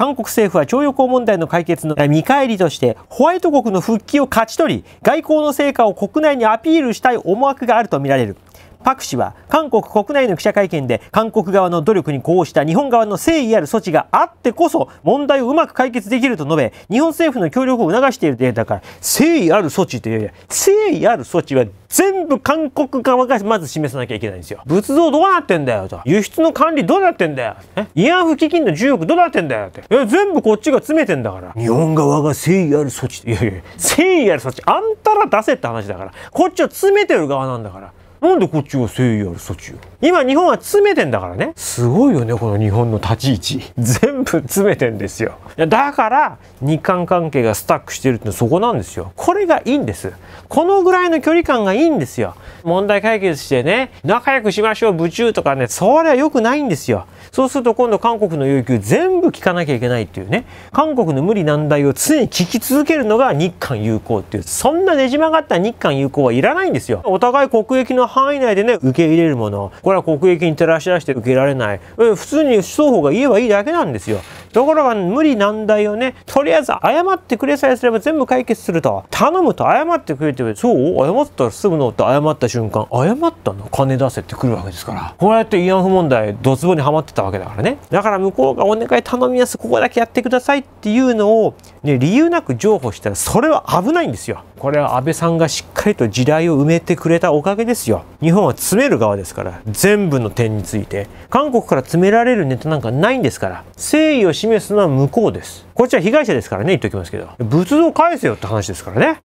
韓国政府は徴用工問題の解決の見返りとしてホワイト国の復帰を勝ち取り外交の成果を国内にアピールしたい思惑があるとみられるパク氏は韓国国内の記者会見で韓国側の努力にこうした日本側の誠意ある措置があってこそ問題をうまく解決できると述べ日本政府の協力を促しているでだから誠意ある措置っていやいや誠意ある措置は全部韓国側がまず示さなきゃいけないんですよ仏像どうなってんだよと輸出の管理どうなってんだよ慰安婦基金の10億どうなってんだよってえ全部こっちが詰めてんだから日本側が誠意ある措置いやいや誠意ある措置あんたら出せって話だからこっちは詰めてる側なんだからなんでこっちが誠意ある措置を今日本は詰めてんだからねすごいよねこの日本の立ち位置全部詰めてんですよだから日韓関係がスタックしてるってそこなんですよこれがいいんですこのぐらいの距離感がいいんですよ問題解決してね、仲良くしましょう、部中とかね、それは良くないんですよ。そうすると今度韓国の要求全部聞かなきゃいけないっていうね、韓国の無理難題を常に聞き続けるのが日韓友好っていう、そんなねじ曲がった日韓友好はいらないんですよ。お互い国益の範囲内でね、受け入れるもの、これは国益に照らし出して受けられない、普通に双方が言えばいいだけなんですよ。ところが無理難題をね、とりあえず謝ってくれさえすれば全部解決すると。頼むと謝ってくれって、そう謝ったら済むのって謝った瞬間誤ったの金出せってくるわけですからこうやって慰安婦問題ドツボにはまってたわけだからねだから向こうがお願い頼みやすここだけやってくださいっていうのを、ね、理由なく譲歩したらそれは危ないんですよこれは安倍さんがしっかりと地雷を埋めてくれたおかげですよ日本は詰める側ですから全部の点について韓国から詰められるネタなんかないんですから誠意を示すのは向こうですこっちは被害者ですからね言っときますけど仏像返せよって話ですからね